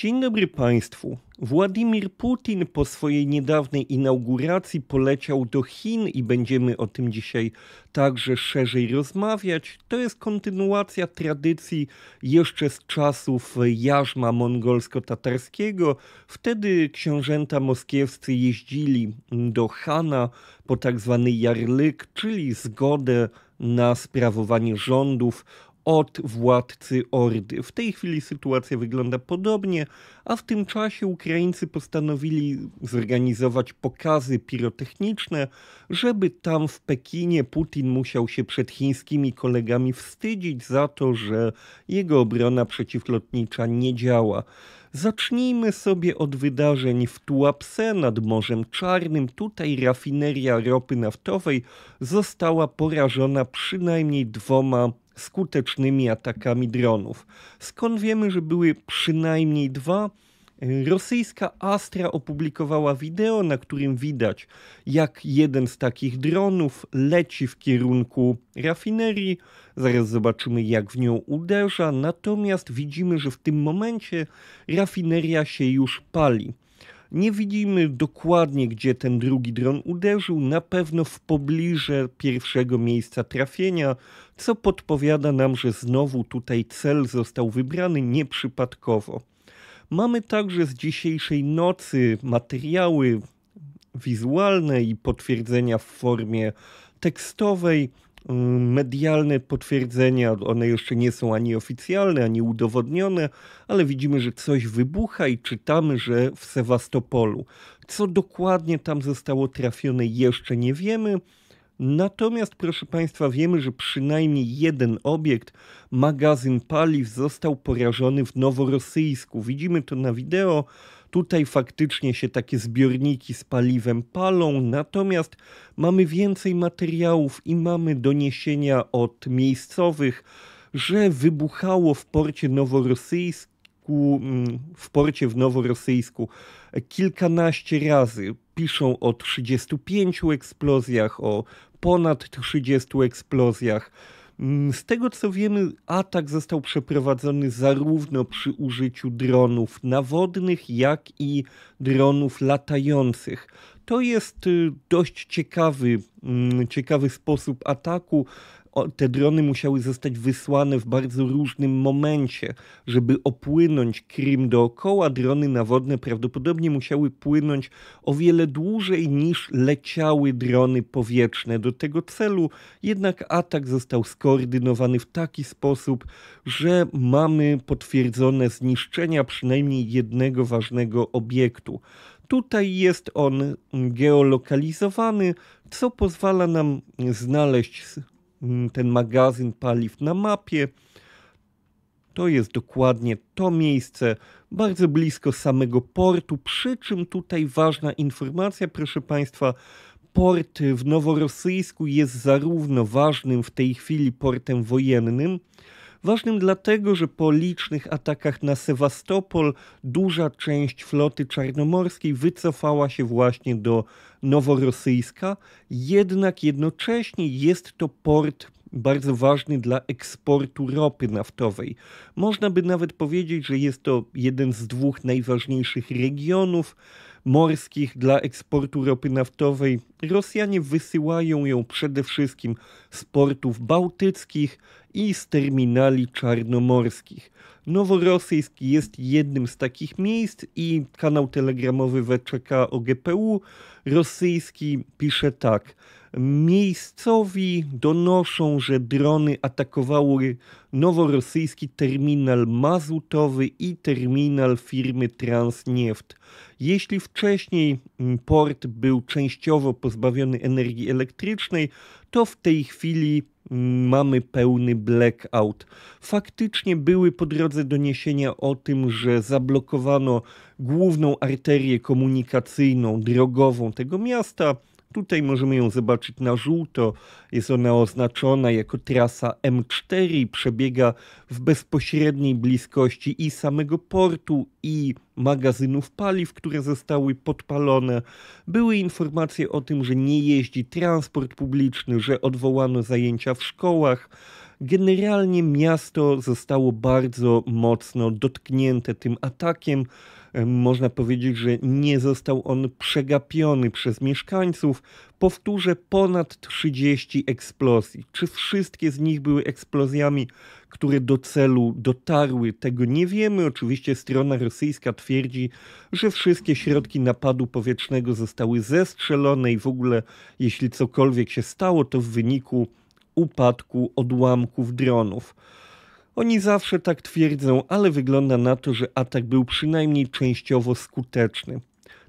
Dzień dobry Państwu. Władimir Putin po swojej niedawnej inauguracji poleciał do Chin i będziemy o tym dzisiaj także szerzej rozmawiać. To jest kontynuacja tradycji jeszcze z czasów jarzma mongolsko-tatarskiego. Wtedy książęta moskiewscy jeździli do Hana po tak zwany jarlyk, czyli zgodę na sprawowanie rządów od władcy Ordy. W tej chwili sytuacja wygląda podobnie, a w tym czasie Ukraińcy postanowili zorganizować pokazy pirotechniczne, żeby tam w Pekinie Putin musiał się przed chińskimi kolegami wstydzić za to, że jego obrona przeciwlotnicza nie działa. Zacznijmy sobie od wydarzeń w Tuapse nad Morzem Czarnym. Tutaj rafineria ropy naftowej została porażona przynajmniej dwoma skutecznymi atakami dronów. Skąd wiemy, że były przynajmniej dwa? Rosyjska Astra opublikowała wideo, na którym widać, jak jeden z takich dronów leci w kierunku rafinerii. Zaraz zobaczymy, jak w nią uderza. Natomiast widzimy, że w tym momencie rafineria się już pali. Nie widzimy dokładnie, gdzie ten drugi dron uderzył, na pewno w pobliże pierwszego miejsca trafienia, co podpowiada nam, że znowu tutaj cel został wybrany nieprzypadkowo. Mamy także z dzisiejszej nocy materiały wizualne i potwierdzenia w formie tekstowej, mm, medialne potwierdzenia, one jeszcze nie są ani oficjalne, ani udowodnione, ale widzimy, że coś wybucha i czytamy, że w Sewastopolu. Co dokładnie tam zostało trafione, jeszcze nie wiemy. Natomiast, proszę Państwa, wiemy, że przynajmniej jeden obiekt, magazyn paliw, został porażony w Noworosyjsku. Widzimy to na wideo. Tutaj faktycznie się takie zbiorniki z paliwem palą, natomiast mamy więcej materiałów i mamy doniesienia od miejscowych, że wybuchało w porcie Noworosyjsku, mm, w porcie w Noworosyjsku kilkanaście razy piszą o 35 eksplozjach, o ponad 30 eksplozjach. Mm, z tego co wiemy, atak został przeprowadzony zarówno przy użyciu dronów nawodnych, jak i dronów latających. To jest y, dość ciekawy, mm, ciekawy sposób ataku, te drony musiały zostać wysłane w bardzo różnym momencie. Żeby opłynąć Krim dookoła, drony nawodne prawdopodobnie musiały płynąć o wiele dłużej niż leciały drony powietrzne. Do tego celu jednak atak został skoordynowany w taki sposób, że mamy potwierdzone zniszczenia przynajmniej jednego ważnego obiektu. Tutaj jest on geolokalizowany, co pozwala nam znaleźć Mm, ten magazyn paliw na mapie. To jest dokładnie to miejsce, bardzo blisko samego portu. Przy czym tutaj ważna informacja, proszę Państwa, port w Noworosyjsku jest zarówno ważnym w tej chwili portem wojennym, Ważnym dlatego, że po licznych atakach na Sewastopol duża część floty czarnomorskiej wycofała się właśnie do Noworosyjska, jednak jednocześnie jest to port bardzo ważny dla eksportu ropy naftowej. Można by nawet powiedzieć, że jest to jeden z dwóch najważniejszych regionów morskich dla eksportu ropy naftowej, Rosjanie wysyłają ją przede wszystkim z portów bałtyckich i z terminali czarnomorskich. Noworosyjski jest jednym z takich miejsc i kanał telegramowy WCK OGPU rosyjski pisze tak – Miejscowi donoszą, że drony atakowały noworosyjski terminal mazutowy i terminal firmy Transnieft. Jeśli wcześniej port był częściowo pozbawiony energii elektrycznej, to w tej chwili mm, mamy pełny blackout. Faktycznie były po drodze doniesienia o tym, że zablokowano główną arterię komunikacyjną, drogową tego miasta. Tutaj możemy ją zobaczyć na żółto. Jest ona oznaczona jako trasa M4 i przebiega w bezpośredniej bliskości i samego portu, i magazynów paliw, które zostały podpalone. Były informacje o tym, że nie jeździ transport publiczny, że odwołano zajęcia w szkołach. Generalnie miasto zostało bardzo mocno dotknięte tym atakiem. Można powiedzieć, że nie został on przegapiony przez mieszkańców. Powtórzę, ponad 30 eksplozji. Czy wszystkie z nich były eksplozjami, które do celu dotarły, tego nie wiemy. Oczywiście strona rosyjska twierdzi, że wszystkie środki napadu powietrznego zostały zestrzelone i w ogóle, jeśli cokolwiek się stało, to w wyniku upadku odłamków dronów. Oni zawsze tak twierdzą, ale wygląda na to, że atak był przynajmniej częściowo skuteczny.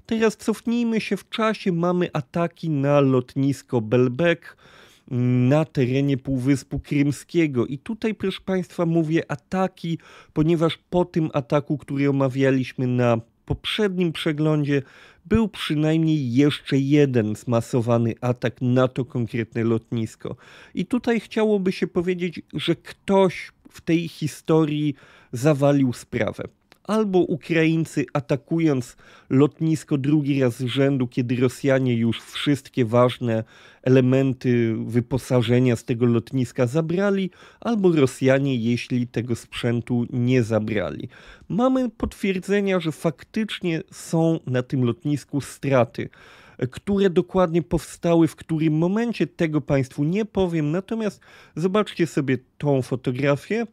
Teraz cofnijmy się w czasie. Mamy ataki na lotnisko Belbek mm, na terenie Półwyspu Krymskiego. I tutaj, proszę Państwa, mówię ataki, ponieważ po tym ataku, który omawialiśmy na poprzednim przeglądzie, był przynajmniej jeszcze jeden zmasowany atak na to konkretne lotnisko. I tutaj chciałoby się powiedzieć, że ktoś w tej historii zawalił sprawę. Albo Ukraińcy atakując lotnisko drugi raz z rzędu, kiedy Rosjanie już wszystkie ważne elementy wyposażenia z tego lotniska zabrali, albo Rosjanie, jeśli tego sprzętu nie zabrali. Mamy potwierdzenia, że faktycznie są na tym lotnisku straty które dokładnie powstały w którym momencie, tego Państwu nie powiem. Natomiast zobaczcie sobie tą fotografię.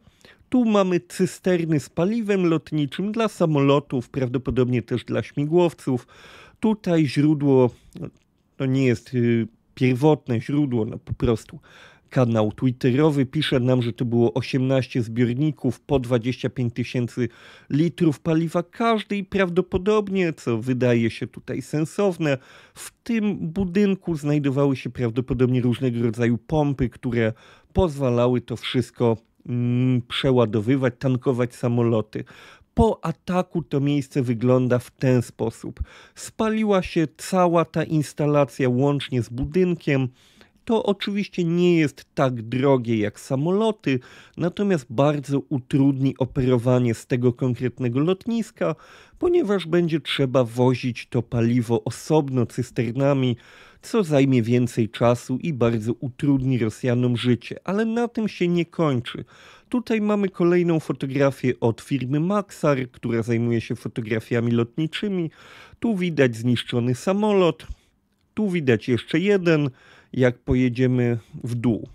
Tu mamy cysterny z paliwem lotniczym dla samolotów, prawdopodobnie też dla śmigłowców. Tutaj źródło no, to nie jest y, pierwotne źródło, no po prostu kanał twitterowy pisze nam, że to było 18 zbiorników po 25 tysięcy litrów paliwa każdy i prawdopodobnie, co wydaje się tutaj sensowne, w tym budynku znajdowały się prawdopodobnie różnego rodzaju pompy, które pozwalały to wszystko mm, przeładowywać, tankować samoloty po ataku to miejsce wygląda w ten sposób. Spaliła się cała ta instalacja łącznie z budynkiem. To oczywiście nie jest tak drogie jak samoloty, natomiast bardzo utrudni operowanie z tego konkretnego lotniska, ponieważ będzie trzeba wozić to paliwo osobno cysternami, co zajmie więcej czasu i bardzo utrudni Rosjanom życie. Ale na tym się nie kończy. Tutaj mamy kolejną fotografię od firmy Maxar, która zajmuje się fotografiami lotniczymi. Tu widać zniszczony samolot, tu widać jeszcze jeden jak pojedziemy w dół.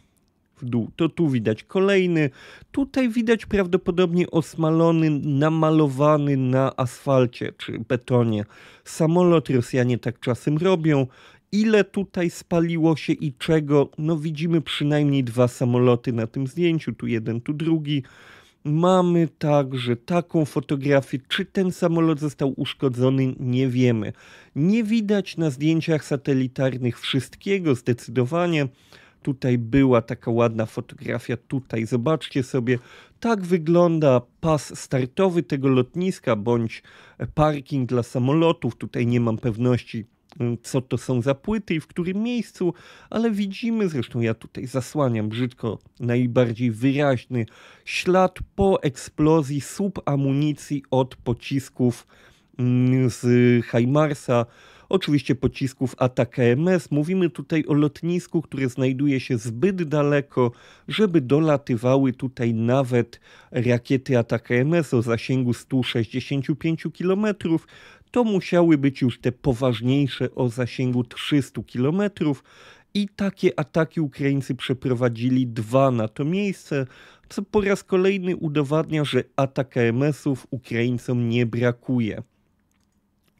W dół. To tu widać kolejny. Tutaj widać prawdopodobnie osmalony, namalowany na asfalcie czy betonie samolot. Rosjanie tak czasem robią. Ile tutaj spaliło się i czego? No widzimy przynajmniej dwa samoloty na tym zdjęciu. Tu jeden, tu drugi. Mamy także taką fotografię, czy ten samolot został uszkodzony, nie wiemy. Nie widać na zdjęciach satelitarnych wszystkiego zdecydowanie. Tutaj była taka ładna fotografia, tutaj zobaczcie sobie. Tak wygląda pas startowy tego lotniska bądź parking dla samolotów. Tutaj nie mam pewności, co to są za płyty i w którym miejscu, ale widzimy, zresztą ja tutaj zasłaniam brzydko najbardziej wyraźny ślad po eksplozji słup amunicji od pocisków mm, z Heimarsa, oczywiście pocisków ATAK-MS. Mówimy tutaj o lotnisku, które znajduje się zbyt daleko, żeby dolatywały tutaj nawet rakiety ATAK-MS o zasięgu 165 km to musiały być już te poważniejsze o zasięgu 300 km i takie ataki Ukraińcy przeprowadzili dwa na to miejsce, co po raz kolejny udowadnia, że ataki ms ów Ukraińcom nie brakuje.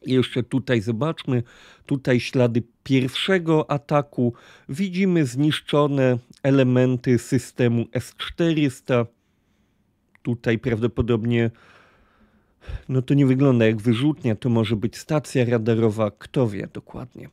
Jeszcze tutaj zobaczmy, tutaj ślady pierwszego ataku. Widzimy zniszczone elementy systemu S-400. Tutaj prawdopodobnie no to nie wygląda jak wyrzutnia, to może być stacja radarowa, kto wie dokładnie.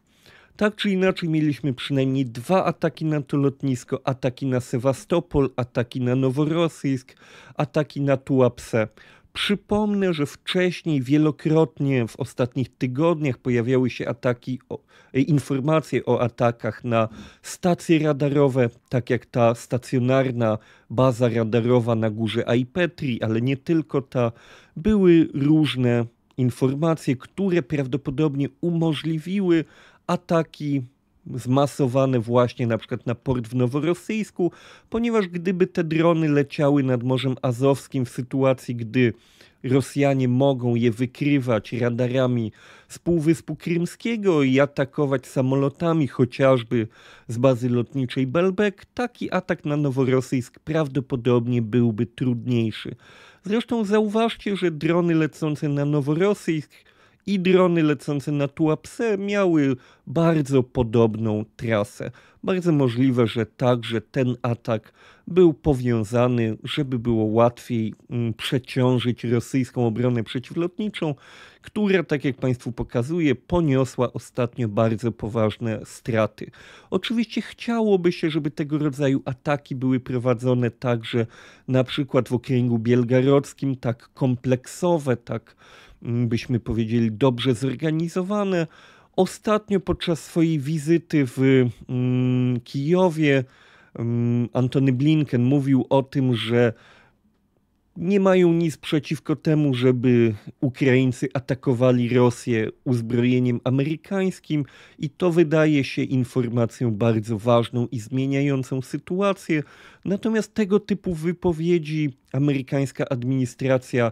Tak czy inaczej mieliśmy przynajmniej dwa ataki na to lotnisko, ataki na Sewastopol, ataki na Noworosyjsk, ataki na Tułapse. Przypomnę, że wcześniej wielokrotnie w ostatnich tygodniach pojawiały się ataki, o, e, informacje o atakach na stacje radarowe, tak jak ta stacjonarna baza radarowa na górze Aipetri, ale nie tylko ta. Były różne informacje, które prawdopodobnie umożliwiły ataki zmasowane właśnie na przykład na port w Noworosyjsku, ponieważ gdyby te drony leciały nad Morzem Azowskim w sytuacji, gdy Rosjanie mogą je wykrywać radarami z Półwyspu Krymskiego i atakować samolotami chociażby z bazy lotniczej Belbek, taki atak na Noworosyjsk prawdopodobnie byłby trudniejszy. Zresztą zauważcie, że drony lecące na Noworosyjsk i drony lecące na tułapse miały bardzo podobną trasę. Bardzo możliwe, że także ten atak był powiązany, żeby było łatwiej mm, przeciążyć rosyjską obronę przeciwlotniczą, która, tak jak Państwu pokazuje, poniosła ostatnio bardzo poważne straty. Oczywiście chciałoby się, żeby tego rodzaju ataki były prowadzone także na przykład w okręgu bielgarodzkim, tak kompleksowe, tak byśmy powiedzieli, dobrze zorganizowane. Ostatnio podczas swojej wizyty w mm, Kijowie mm, Antony Blinken mówił o tym, że nie mają nic przeciwko temu, żeby Ukraińcy atakowali Rosję uzbrojeniem amerykańskim, i to wydaje się informacją bardzo ważną i zmieniającą sytuację. Natomiast tego typu wypowiedzi amerykańska administracja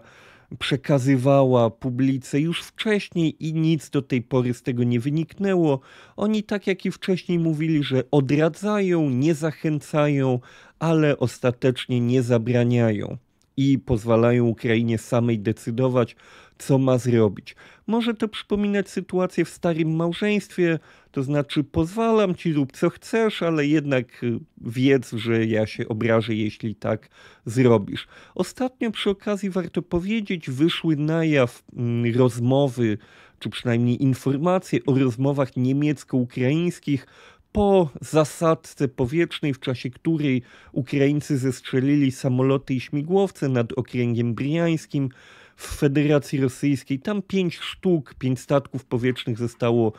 przekazywała publice już wcześniej i nic do tej pory z tego nie wyniknęło. Oni, tak jak i wcześniej, mówili, że odradzają, nie zachęcają, ale ostatecznie nie zabraniają i pozwalają Ukrainie samej decydować, co ma zrobić. Może to przypominać sytuację w starym małżeństwie, to znaczy pozwalam ci, rób co chcesz, ale jednak y, wiedz, że ja się obrażę, jeśli tak zrobisz. Ostatnio przy okazji warto powiedzieć, wyszły na jaw mm, rozmowy, czy przynajmniej informacje o rozmowach niemiecko-ukraińskich po zasadce powietrznej, w czasie której Ukraińcy zestrzelili samoloty i śmigłowce nad okręgiem briańskim w Federacji Rosyjskiej. Tam pięć sztuk, pięć statków powietrznych zostało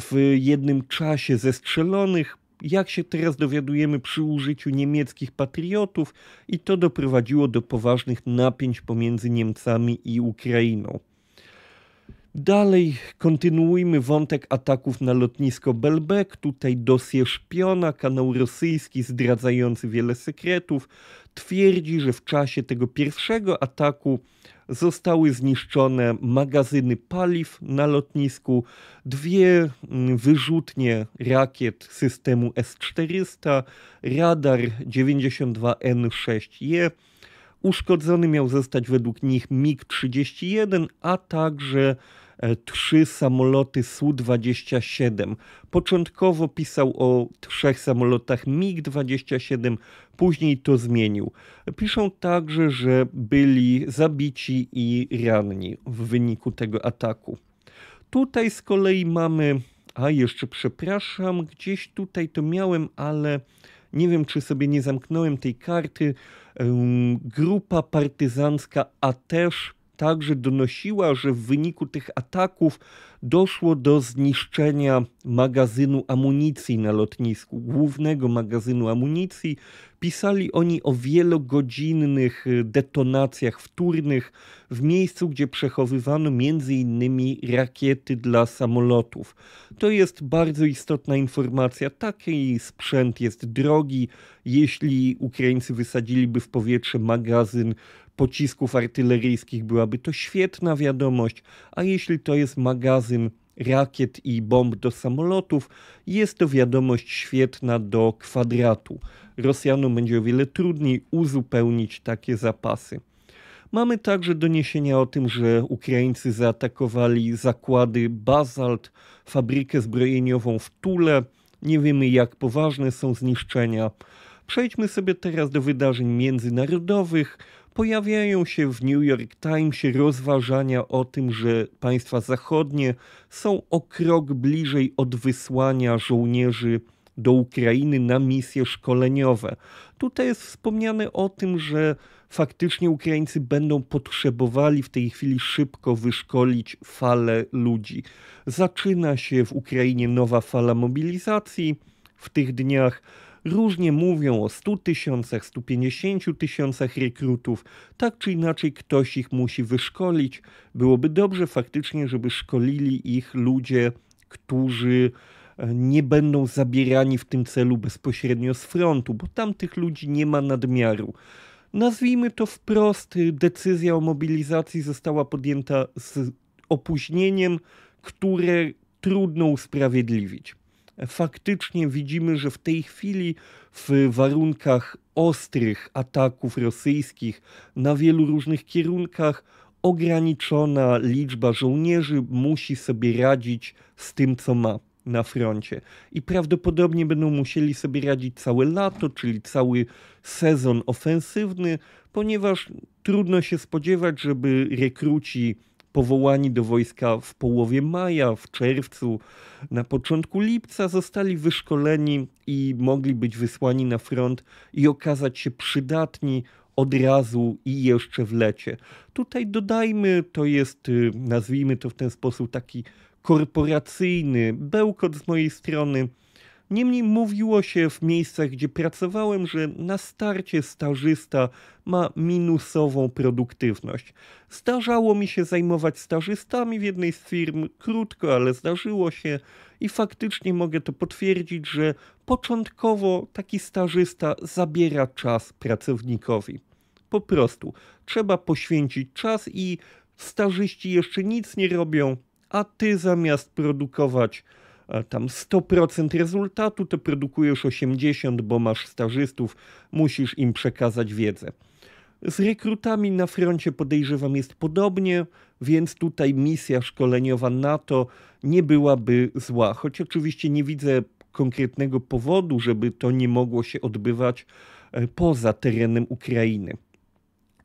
w jednym czasie zestrzelonych. Jak się teraz dowiadujemy, przy użyciu niemieckich patriotów, i to doprowadziło do poważnych napięć pomiędzy Niemcami i Ukrainą. Dalej kontynuujmy wątek ataków na lotnisko Belbek. Tutaj dosje szpiona, kanał rosyjski zdradzający wiele sekretów, twierdzi, że w czasie tego pierwszego ataku zostały zniszczone magazyny paliw na lotnisku, dwie mm, wyrzutnie rakiet systemu S-400, radar 92N6E. Uszkodzony miał zostać według nich MiG-31, a także E, trzy samoloty Su-27. Początkowo pisał o trzech samolotach MiG-27, później to zmienił. Piszą także, że byli zabici i ranni w wyniku tego ataku. Tutaj z kolei mamy, a jeszcze przepraszam, gdzieś tutaj to miałem, ale nie wiem czy sobie nie zamknąłem tej karty. Grupa partyzancka a też także donosiła, że w wyniku tych ataków doszło do zniszczenia magazynu amunicji na lotnisku, głównego magazynu amunicji. Pisali oni o wielogodzinnych y, detonacjach wtórnych w miejscu, gdzie przechowywano m.in. rakiety dla samolotów. To jest bardzo istotna informacja. Taki sprzęt jest drogi. Jeśli Ukraińcy wysadziliby w powietrze magazyn pocisków artyleryjskich byłaby to świetna wiadomość, a jeśli to jest magazyn rakiet i bomb do samolotów, jest to wiadomość świetna do kwadratu. Rosjanom będzie o wiele trudniej uzupełnić takie zapasy. Mamy także doniesienia o tym, że Ukraińcy zaatakowali zakłady Bazalt, fabrykę zbrojeniową w Tule. Nie wiemy, jak poważne są zniszczenia. Przejdźmy sobie teraz do wydarzeń międzynarodowych pojawiają się w New York Timesie rozważania o tym, że państwa zachodnie są o krok bliżej od wysłania żołnierzy do Ukrainy na misje szkoleniowe. Tutaj jest wspomniane o tym, że faktycznie Ukraińcy będą potrzebowali w tej chwili szybko wyszkolić falę ludzi. Zaczyna się w Ukrainie nowa fala mobilizacji. W tych dniach Różnie mówią o 100 tysiącach, 150 tysiącach rekrutów. Tak czy inaczej ktoś ich musi wyszkolić. Byłoby dobrze faktycznie, żeby szkolili ich ludzie, którzy e, nie będą zabierani w tym celu bezpośrednio z frontu, bo tam tych ludzi nie ma nadmiaru. Nazwijmy to wprost, decyzja o mobilizacji została podjęta z opóźnieniem, które trudno usprawiedliwić faktycznie widzimy, że w tej chwili w warunkach ostrych ataków rosyjskich na wielu różnych kierunkach ograniczona liczba żołnierzy musi sobie radzić z tym, co ma na froncie. I prawdopodobnie będą musieli sobie radzić całe lato, czyli cały sezon ofensywny, ponieważ trudno się spodziewać, żeby rekruci powołani do wojska w połowie maja, w czerwcu, na początku lipca zostali wyszkoleni i mogli być wysłani na front i okazać się przydatni od razu i jeszcze w lecie. Tutaj dodajmy, to jest, y, nazwijmy to w ten sposób, taki korporacyjny bełkot z mojej strony Niemniej mówiło się w miejscach, gdzie pracowałem, że na starcie stażysta ma minusową produktywność. Zdarzało mi się zajmować stażystami w jednej z firm, krótko, ale zdarzyło się i faktycznie mogę to potwierdzić, że początkowo taki stażysta zabiera czas pracownikowi. Po prostu trzeba poświęcić czas i stażyści jeszcze nic nie robią, a ty zamiast produkować E, tam 100% rezultatu, to produkujesz 80%, bo masz stażystów, musisz im przekazać wiedzę. Z rekrutami na froncie podejrzewam jest podobnie, więc tutaj misja szkoleniowa NATO nie byłaby zła, choć oczywiście nie widzę konkretnego powodu, żeby to nie mogło się odbywać e, poza terenem Ukrainy.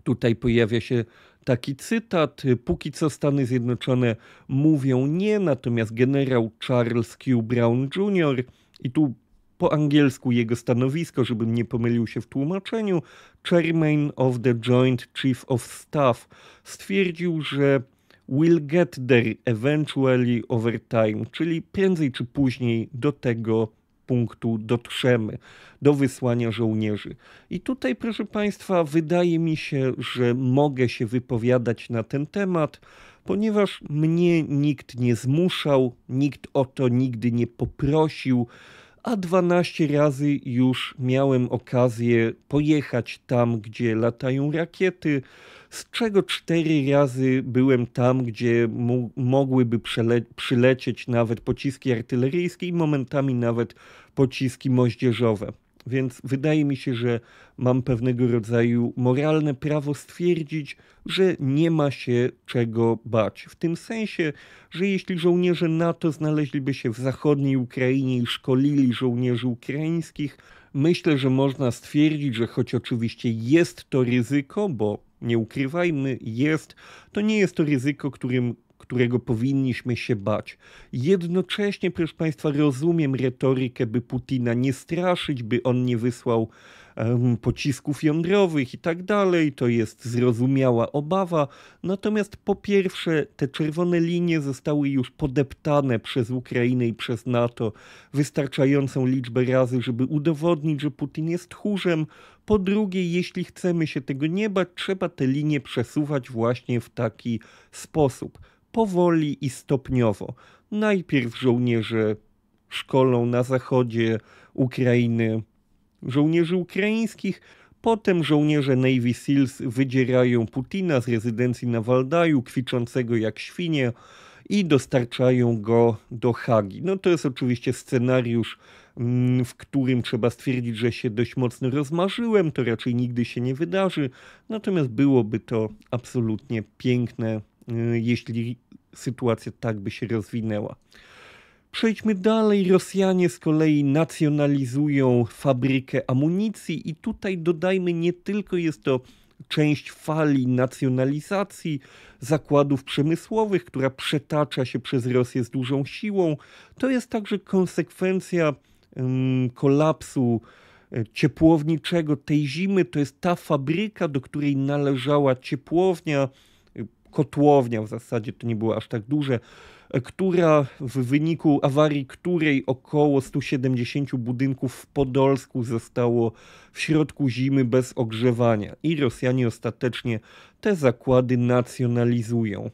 Tutaj pojawia się taki cytat. Y, póki co Stany Zjednoczone mówią nie, natomiast generał Charles Q. Brown Jr. i tu po angielsku jego stanowisko, żebym nie pomylił się w tłumaczeniu, Chairman of the Joint Chief of Staff stwierdził, że will get there eventually over time, czyli prędzej czy później do tego punktu dotrzemy do wysłania żołnierzy. I tutaj, proszę Państwa, wydaje mi się, że mogę się wypowiadać na ten temat, ponieważ mnie nikt nie zmuszał, nikt o to nigdy nie poprosił a 12 razy już miałem okazję pojechać tam, gdzie latają rakiety, z czego cztery razy byłem tam, gdzie mogłyby przylecieć nawet pociski artyleryjskie i momentami nawet pociski moździerzowe. Więc wydaje mi się, że mam pewnego rodzaju moralne prawo stwierdzić, że nie ma się czego bać. W tym sensie, że jeśli żołnierze NATO znaleźliby się w zachodniej Ukrainie i szkolili żołnierzy ukraińskich, myślę, że można stwierdzić, że choć oczywiście jest to ryzyko, bo nie ukrywajmy, jest, to nie jest to ryzyko, którym którego powinniśmy się bać. Jednocześnie, proszę Państwa, rozumiem retorykę, by Putina nie straszyć, by on nie wysłał pocisków jądrowych i tak dalej. To jest zrozumiała obawa. Natomiast po pierwsze, te czerwone linie zostały już podeptane przez Ukrainę i przez NATO wystarczającą liczbę razy, żeby udowodnić, że Putin jest tchórzem. Po drugie, jeśli chcemy się tego nie bać, trzeba te linie przesuwać właśnie w taki sposób. Powoli i stopniowo. Najpierw żołnierze szkolą na zachodzie Ukrainy żołnierzy ukraińskich. Potem żołnierze Navy Seals wydzierają Putina z rezydencji na Waldaju, kwiczącego jak świnie, i dostarczają go do Hagi. No to jest oczywiście scenariusz, mm, w którym trzeba stwierdzić, że się dość mocno rozmarzyłem. To raczej nigdy się nie wydarzy. Natomiast byłoby to absolutnie piękne, y, jeśli sytuacja tak by się rozwinęła. Przejdźmy dalej. Rosjanie z kolei nacjonalizują fabrykę amunicji, i tutaj dodajmy, nie tylko jest to część fali nacjonalizacji zakładów przemysłowych, która przetacza się przez Rosję z dużą siłą, to jest także konsekwencja um, kolapsu e, ciepłowniczego tej zimy. To jest ta fabryka, do której należała ciepłownia, e, kotłownia w zasadzie to nie było aż tak duże która w wyniku awarii której około 170 budynków w Podolsku zostało w środku zimy bez ogrzewania i Rosjanie ostatecznie te zakłady nacjonalizują.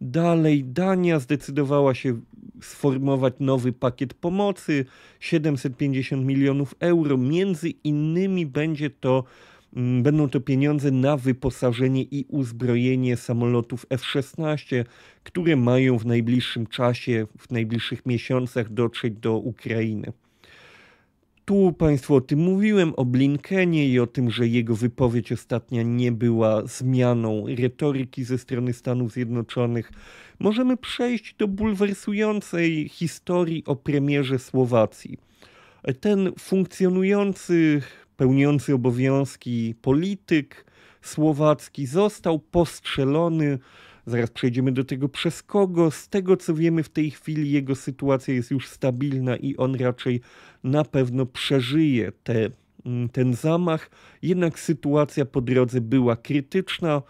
Dalej Dania zdecydowała się sformować nowy pakiet pomocy 750 milionów euro. Między innymi będzie to Mm, będą to pieniądze na wyposażenie i uzbrojenie samolotów F-16, które mają w najbliższym czasie, w najbliższych miesiącach dotrzeć do Ukrainy. Tu Państwu o tym mówiłem, o Blinkenie i o tym, że jego wypowiedź ostatnia nie była zmianą retoryki ze strony Stanów Zjednoczonych. Możemy przejść do bulwersującej historii o premierze Słowacji. Ten funkcjonujący pełniący obowiązki polityk słowacki został postrzelony. Zaraz przejdziemy do tego przez kogo. Z tego co wiemy w tej chwili jego sytuacja jest już stabilna i on raczej na pewno przeżyje te, mm, ten zamach. Jednak sytuacja po drodze była krytyczna.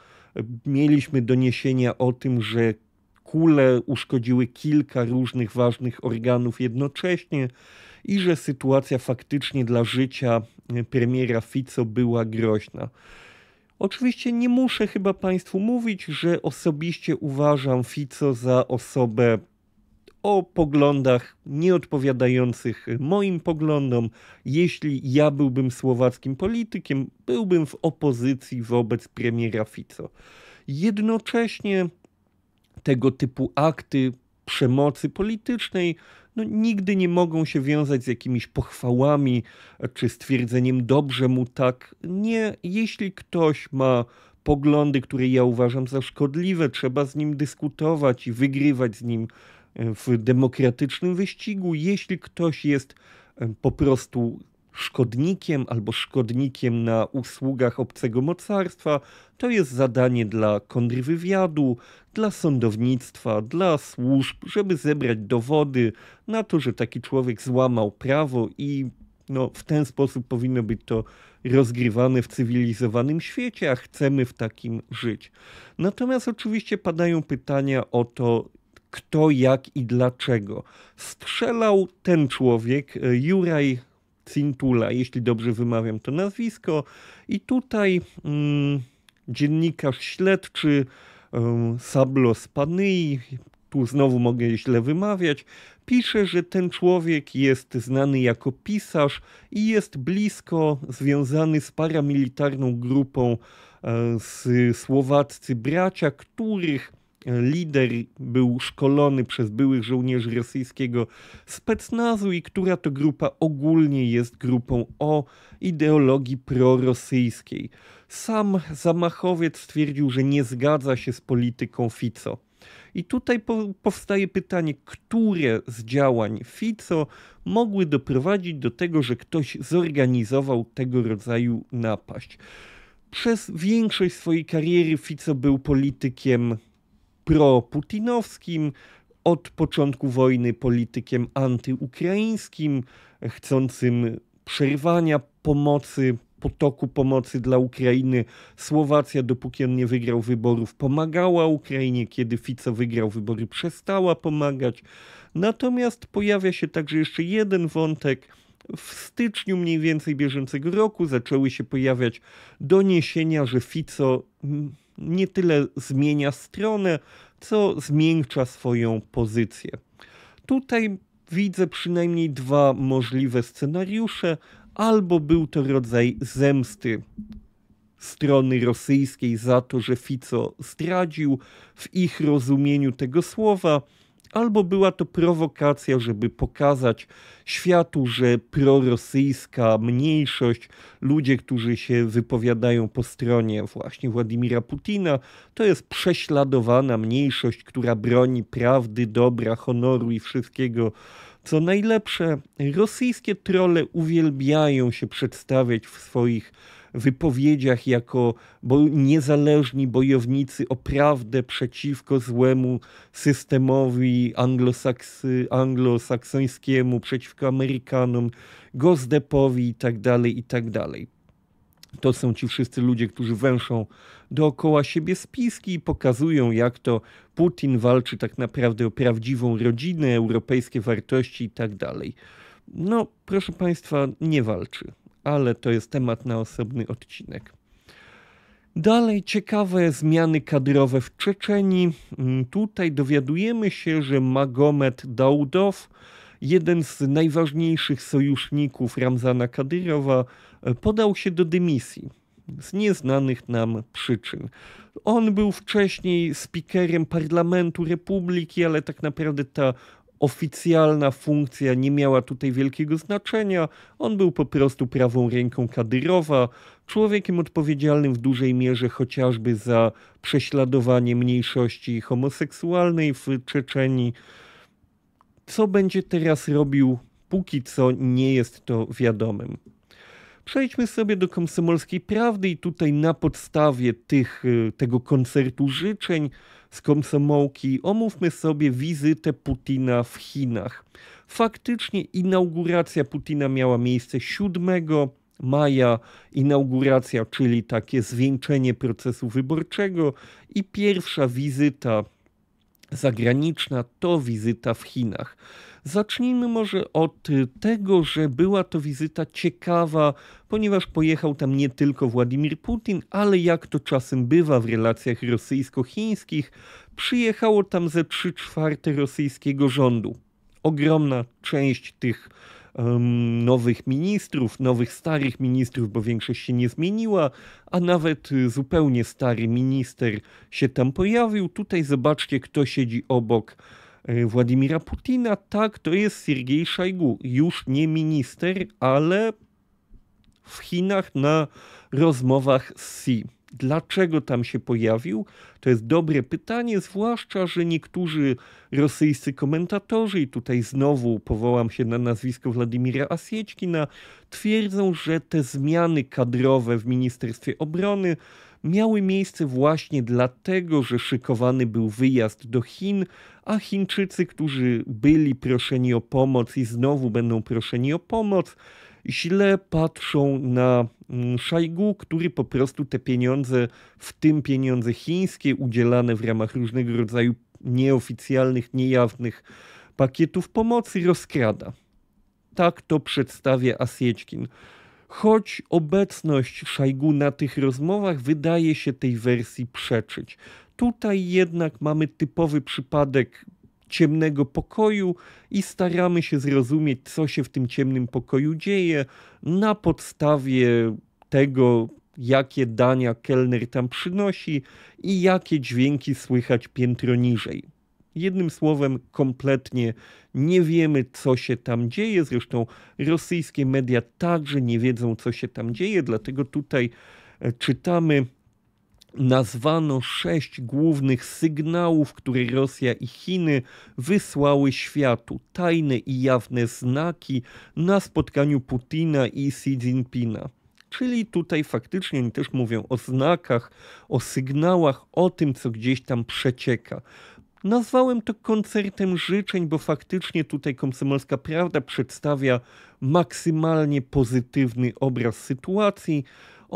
Mieliśmy doniesienia o tym, że kule uszkodziły kilka różnych ważnych organów jednocześnie i że sytuacja faktycznie dla życia e, premiera Fico była groźna. Oczywiście nie muszę chyba Państwu mówić, że osobiście uważam Fico za osobę o poglądach nieodpowiadających moim poglądom. Jeśli ja byłbym słowackim politykiem, byłbym w opozycji wobec premiera Fico. Jednocześnie tego typu akty przemocy politycznej no, nigdy nie mogą się wiązać z jakimiś pochwałami czy stwierdzeniem dobrze mu tak. Nie, jeśli ktoś ma poglądy, które ja uważam za szkodliwe, trzeba z nim dyskutować i wygrywać z nim e, w demokratycznym wyścigu. Jeśli ktoś jest e, po prostu szkodnikiem albo szkodnikiem na usługach obcego mocarstwa, to jest zadanie dla kontrwywiadu, dla sądownictwa, dla służb, żeby zebrać dowody na to, że taki człowiek złamał prawo i no, w ten sposób powinno być to rozgrywane w cywilizowanym świecie, a chcemy w takim żyć. Natomiast oczywiście padają pytania o to, kto, jak i dlaczego. Strzelał ten człowiek, e, Juraj Cintula, jeśli dobrze wymawiam to nazwisko. I tutaj mm, dziennikarz śledczy um, Sablo Spanyi, tu znowu mogę źle wymawiać, pisze, że ten człowiek jest znany jako pisarz i jest blisko związany z paramilitarną grupą e, z słowaccy bracia, których lider był szkolony przez byłych żołnierzy rosyjskiego specnazu i która to grupa ogólnie jest grupą o ideologii prorosyjskiej. Sam zamachowiec stwierdził, że nie zgadza się z polityką Fico. I tutaj powstaje pytanie, które z działań Fico mogły doprowadzić do tego, że ktoś zorganizował tego rodzaju napaść. Przez większość swojej kariery Fico był politykiem proputinowskim, od początku wojny politykiem antyukraińskim, chcącym przerwania pomocy, potoku pomocy dla Ukrainy. Słowacja, dopóki on nie wygrał wyborów, pomagała Ukrainie. Kiedy Fico wygrał wybory, przestała pomagać. Natomiast pojawia się także jeszcze jeden wątek. W styczniu mniej więcej bieżącego roku zaczęły się pojawiać doniesienia, że Fico mm, nie tyle zmienia stronę, co zmiękcza swoją pozycję. Tutaj widzę przynajmniej dwa możliwe scenariusze, albo był to rodzaj zemsty strony rosyjskiej za to, że Fico zdradził w ich rozumieniu tego słowa, albo była to prowokacja, żeby pokazać światu, że prorosyjska mniejszość, ludzie, którzy się wypowiadają po stronie właśnie Władimira Putina, to jest prześladowana mniejszość, która broni prawdy, dobra, honoru i wszystkiego. Co najlepsze, rosyjskie trole uwielbiają się przedstawiać w swoich wypowiedziach jako bo niezależni bojownicy o prawdę przeciwko złemu systemowi anglosaksy anglosaksońskiemu, przeciwko Amerykanom, Gozdepowi itd., tak itd. Tak to są ci wszyscy ludzie, którzy węszą dookoła siebie spiski i pokazują, jak to Putin walczy tak naprawdę o prawdziwą rodzinę, europejskie wartości itd. Tak no, proszę Państwa, nie walczy ale to jest temat na osobny odcinek. Dalej ciekawe zmiany kadrowe w Czeczeni. Mm, tutaj dowiadujemy się, że Magomed Daudow, jeden z najważniejszych sojuszników Ramzana Kadyrowa, e, podał się do dymisji z nieznanych nam przyczyn. On był wcześniej spikerem parlamentu republiki, ale tak naprawdę ta oficjalna funkcja nie miała tutaj wielkiego znaczenia. On był po prostu prawą ręką Kadyrowa, człowiekiem odpowiedzialnym w dużej mierze chociażby za prześladowanie mniejszości homoseksualnej w Czeczeni. Co będzie teraz robił, póki co nie jest to wiadomym. Przejdźmy sobie do komsomolskiej prawdy i tutaj na podstawie tych, y, tego koncertu życzeń z komsomołki, omówmy sobie wizytę Putina w Chinach. Faktycznie inauguracja Putina miała miejsce 7 maja, inauguracja, czyli takie zwieńczenie procesu wyborczego i pierwsza wizyta zagraniczna to wizyta w Chinach. Zacznijmy może od tego, że była to wizyta ciekawa, ponieważ pojechał tam nie tylko Władimir Putin, ale jak to czasem bywa w relacjach rosyjsko-chińskich, przyjechało tam ze 3 czwarte rosyjskiego rządu. Ogromna część tych nowych ministrów, nowych starych ministrów, bo większość się nie zmieniła, a nawet zupełnie stary minister się tam pojawił. Tutaj zobaczcie, kto siedzi obok E, Władimira Putina. Tak, to jest Siergiej Szajgu, już nie minister, ale w Chinach na rozmowach z Xi. Dlaczego tam się pojawił? To jest dobre pytanie, zwłaszcza, że niektórzy rosyjscy komentatorzy, i tutaj znowu powołam się na nazwisko Władimira Asieczkina, twierdzą, że te zmiany kadrowe w Ministerstwie Obrony miały miejsce właśnie dlatego, że szykowany był wyjazd do Chin, a Chińczycy, którzy byli proszeni o pomoc i znowu będą proszeni o pomoc, źle patrzą na mm, Szajgu, który po prostu te pieniądze, w tym pieniądze chińskie, udzielane w ramach różnego rodzaju nieoficjalnych, niejawnych pakietów pomocy, rozkrada. Tak to przedstawia Asieczkin choć obecność Szajgu na tych rozmowach wydaje się tej wersji przeczyć. Tutaj jednak mamy typowy przypadek ciemnego pokoju i staramy się zrozumieć, co się w tym ciemnym pokoju dzieje na podstawie tego, jakie dania kelner tam przynosi i jakie dźwięki słychać piętro niżej. Jednym słowem, kompletnie nie wiemy, co się tam dzieje. Zresztą rosyjskie media także nie wiedzą, co się tam dzieje, dlatego tutaj e, czytamy. Nazwano sześć głównych sygnałów, które Rosja i Chiny wysłały światu, tajne i jawne znaki na spotkaniu Putina i Xi Jinpinga. Czyli tutaj faktycznie oni też mówią o znakach, o sygnałach, o tym, co gdzieś tam przecieka. Nazwałem to koncertem życzeń, bo faktycznie tutaj Komsomolska Prawda przedstawia maksymalnie pozytywny obraz sytuacji.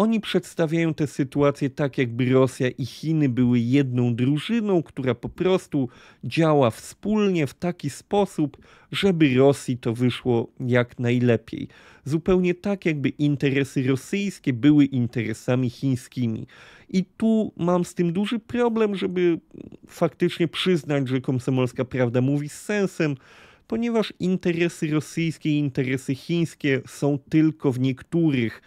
Oni przedstawiają tę sytuację tak, jakby Rosja i Chiny były jedną drużyną, która po prostu działa wspólnie w taki sposób, żeby Rosji to wyszło jak najlepiej. Zupełnie tak, jakby interesy rosyjskie były interesami chińskimi. I tu mam z tym duży problem, żeby faktycznie przyznać, że komsomolska prawda mówi z sensem ponieważ interesy rosyjskie i interesy chińskie są tylko w niektórych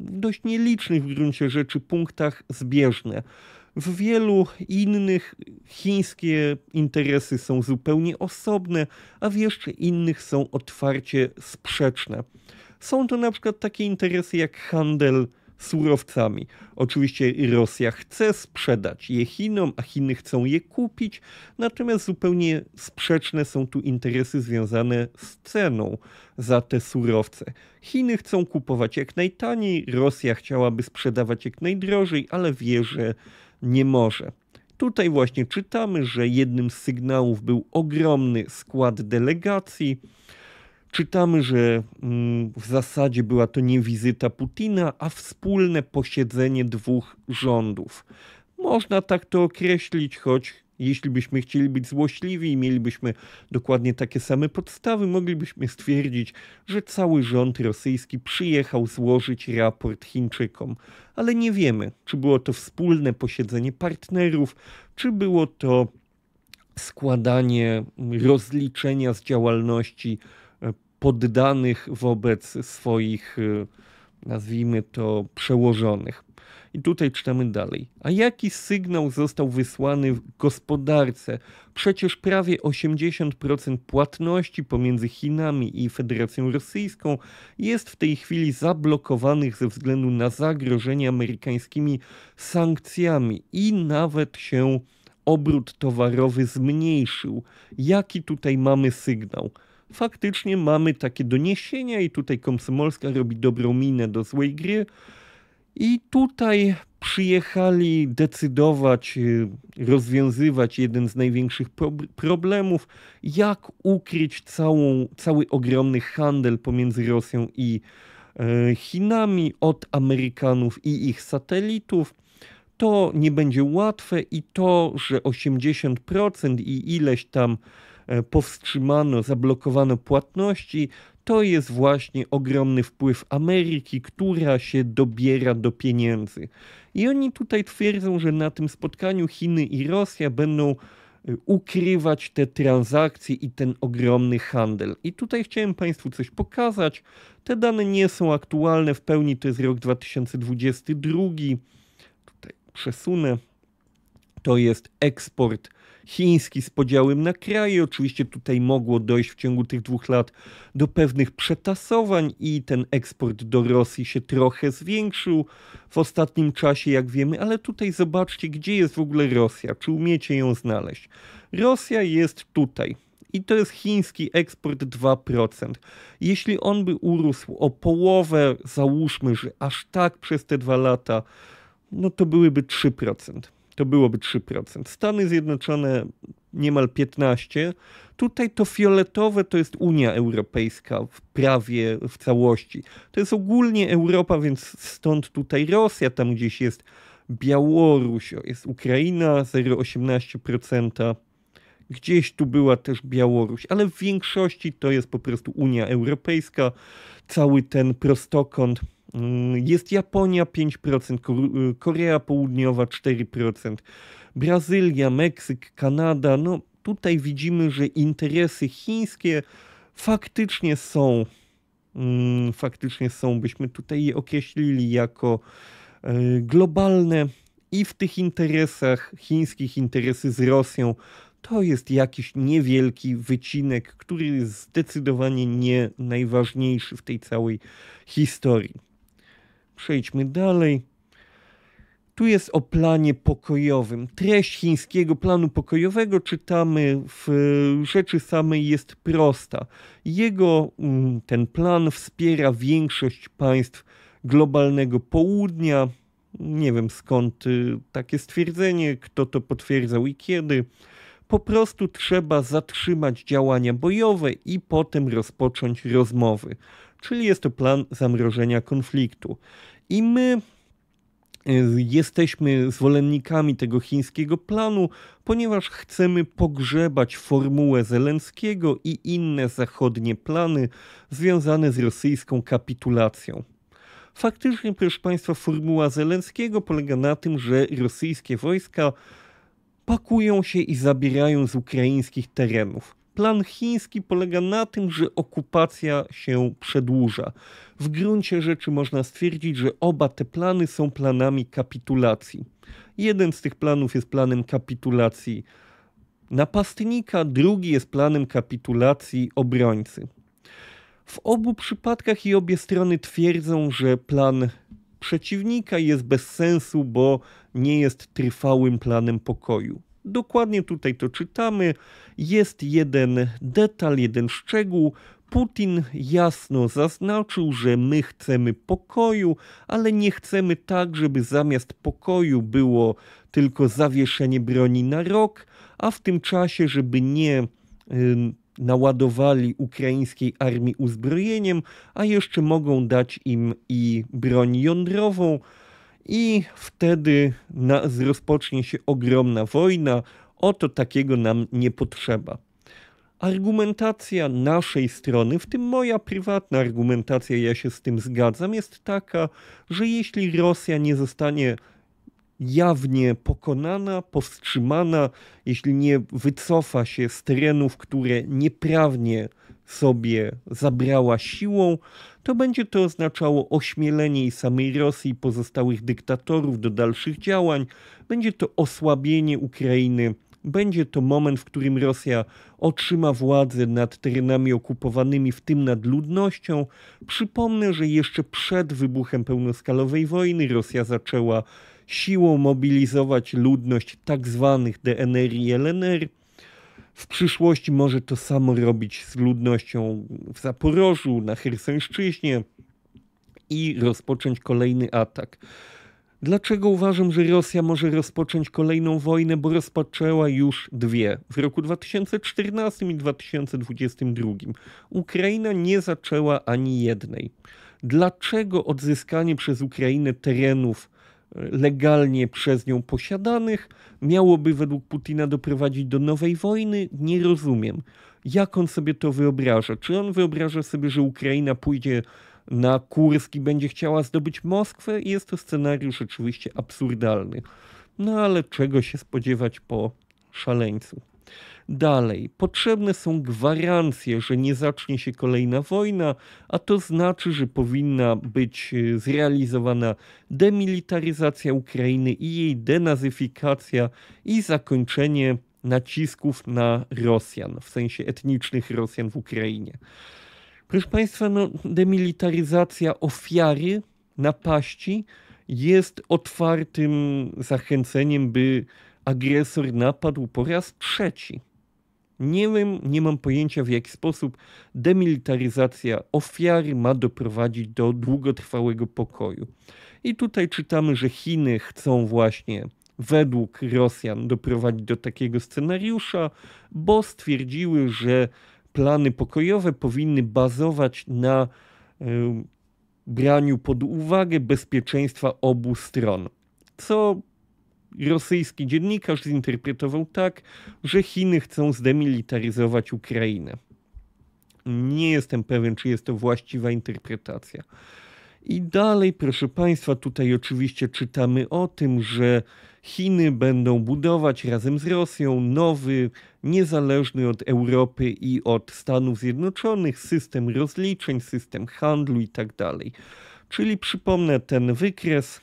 dość nielicznych w gruncie rzeczy punktach zbieżne. W wielu innych chińskie interesy są zupełnie osobne, a w jeszcze innych są otwarcie sprzeczne. Są to na przykład takie interesy jak handel surowcami. Oczywiście Rosja chce sprzedać je Chinom, a Chiny chcą je kupić, natomiast zupełnie sprzeczne są tu interesy związane z ceną za te surowce. Chiny chcą kupować jak najtaniej, Rosja chciałaby sprzedawać jak najdrożej, ale wie, że nie może. Tutaj właśnie czytamy, że jednym z sygnałów był ogromny skład delegacji. Czytamy, że mm, w zasadzie była to nie wizyta Putina, a wspólne posiedzenie dwóch rządów. Można tak to określić, choć jeśli byśmy chcieli być złośliwi i mielibyśmy dokładnie takie same podstawy, moglibyśmy stwierdzić, że cały rząd rosyjski przyjechał złożyć raport Chińczykom. Ale nie wiemy, czy było to wspólne posiedzenie partnerów, czy było to składanie rozliczenia z działalności poddanych wobec swoich, y, nazwijmy to, przełożonych. I tutaj czytamy dalej. A jaki sygnał został wysłany w gospodarce? Przecież prawie 80% płatności pomiędzy Chinami i Federacją Rosyjską jest w tej chwili zablokowanych ze względu na zagrożenie amerykańskimi sankcjami i nawet się obrót towarowy zmniejszył. Jaki tutaj mamy sygnał? faktycznie mamy takie doniesienia i tutaj Komsomolska robi dobrą minę do złej gry. I tutaj przyjechali decydować, y, rozwiązywać jeden z największych problemów, jak ukryć całą, cały ogromny handel pomiędzy Rosją i e, Chinami od Amerykanów i ich satelitów. To nie będzie łatwe i to, że 80% i ileś tam E, powstrzymano, zablokowano płatności, to jest właśnie ogromny wpływ Ameryki, która się dobiera do pieniędzy. I oni tutaj twierdzą, że na tym spotkaniu Chiny i Rosja będą e, ukrywać te transakcje i ten ogromny handel. I tutaj chciałem Państwu coś pokazać. Te dane nie są aktualne w pełni, to jest rok 2022. Tutaj przesunę. To jest eksport chiński z podziałem na kraje. Oczywiście tutaj mogło dojść w ciągu tych dwóch lat do pewnych przetasowań i ten eksport do Rosji się trochę zwiększył w ostatnim czasie, jak wiemy, ale tutaj zobaczcie, gdzie jest w ogóle Rosja, czy umiecie ją znaleźć. Rosja jest tutaj, i to jest chiński eksport 2%. Jeśli on by urósł o połowę, załóżmy, że aż tak przez te dwa lata, no to byłyby 3% to byłoby 3%. Stany Zjednoczone niemal 15%. Tutaj to fioletowe to jest Unia Europejska w prawie w całości. To jest ogólnie Europa, więc stąd tutaj Rosja, tam gdzieś jest Białoruś, jest Ukraina 0,18%. Gdzieś tu była też Białoruś, ale w większości to jest po prostu Unia Europejska, cały ten prostokąt Mm, jest Japonia 5%, y, Korea Południowa 4%, Brazylia, Meksyk, Kanada. No tutaj widzimy, że interesy chińskie faktycznie są, mm, faktycznie są, byśmy tutaj je określili jako y, globalne i w tych interesach chińskich, interesy z Rosją, to jest jakiś niewielki wycinek, który jest zdecydowanie nie najważniejszy w tej całej historii. Przejdźmy dalej. Tu jest o planie pokojowym. Treść chińskiego planu pokojowego czytamy w rzeczy samej jest prosta. Jego mm, ten plan wspiera większość państw globalnego południa. Nie wiem skąd y, takie stwierdzenie, kto to potwierdzał i kiedy. Po prostu trzeba zatrzymać działania bojowe i potem rozpocząć rozmowy czyli jest to plan zamrożenia konfliktu. I my e, jesteśmy zwolennikami tego chińskiego planu, ponieważ chcemy pogrzebać formułę Zelenskiego i inne zachodnie plany związane z rosyjską kapitulacją. Faktycznie, proszę Państwa, formuła Zelenskiego polega na tym, że rosyjskie wojska pakują się i zabierają z ukraińskich terenów plan chiński polega na tym, że okupacja się przedłuża. W gruncie rzeczy można stwierdzić, że oba te plany są planami kapitulacji. Jeden z tych planów jest planem kapitulacji napastnika, drugi jest planem kapitulacji obrońcy. W obu przypadkach i obie strony twierdzą, że plan przeciwnika jest bez sensu, bo nie jest trwałym planem pokoju. Dokładnie tutaj to czytamy. Jest jeden detal, jeden szczegół. Putin jasno zaznaczył, że my chcemy pokoju, ale nie chcemy tak, żeby zamiast pokoju było tylko zawieszenie broni na rok, a w tym czasie, żeby nie naładowali ukraińskiej armii uzbrojeniem, a jeszcze mogą dać im i broń jądrową i wtedy na, rozpocznie się ogromna wojna. Oto takiego nam nie potrzeba. Argumentacja naszej strony, w tym moja prywatna argumentacja, ja się z tym zgadzam, jest taka, że jeśli Rosja nie zostanie jawnie pokonana, powstrzymana, jeśli nie wycofa się z terenów, które nieprawnie sobie zabrała siłą, to będzie to oznaczało ośmielenie i samej Rosji i pozostałych dyktatorów do dalszych działań, będzie to osłabienie Ukrainy, będzie to moment, w którym Rosja otrzyma władzę nad terenami okupowanymi, w tym nad ludnością. Przypomnę, że jeszcze przed wybuchem pełnoskalowej wojny Rosja zaczęła siłą mobilizować ludność tzw. Tak DNR i LNR. W przyszłości może to samo robić z ludnością w Zaporożu, na Hersenszczyźnie i rozpocząć kolejny atak. Dlaczego uważam, że Rosja może rozpocząć kolejną wojnę, bo rozpoczęła już dwie w roku 2014 i 2022. Ukraina nie zaczęła ani jednej. Dlaczego odzyskanie przez Ukrainę terenów legalnie przez nią posiadanych, miałoby według Putina doprowadzić do nowej wojny? Nie rozumiem. Jak on sobie to wyobraża? Czy on wyobraża sobie, że Ukraina pójdzie na Kursk i będzie chciała zdobyć Moskwę? Jest to scenariusz oczywiście absurdalny. No ale czego się spodziewać po szaleńcu? Dalej, potrzebne są gwarancje, że nie zacznie się kolejna wojna, a to znaczy, że powinna być y, zrealizowana demilitaryzacja Ukrainy i jej denazyfikacja i zakończenie nacisków na Rosjan, w sensie etnicznych Rosjan w Ukrainie. Proszę Państwa, no, demilitaryzacja ofiary napaści jest otwartym zachęceniem, by agresor napadł po raz trzeci. Nie wiem, nie mam pojęcia w jaki sposób demilitaryzacja ofiary ma doprowadzić do długotrwałego pokoju. I tutaj czytamy, że Chiny chcą właśnie według Rosjan doprowadzić do takiego scenariusza, bo stwierdziły, że plany pokojowe powinny bazować na y, braniu pod uwagę bezpieczeństwa obu stron. Co rosyjski dziennikarz zinterpretował tak, że Chiny chcą zdemilitaryzować Ukrainę. Nie jestem pewien, czy jest to właściwa interpretacja. I dalej, proszę Państwa, tutaj oczywiście czytamy o tym, że Chiny będą budować razem z Rosją nowy, niezależny od Europy i od Stanów Zjednoczonych system rozliczeń, system handlu itd. Tak Czyli przypomnę ten wykres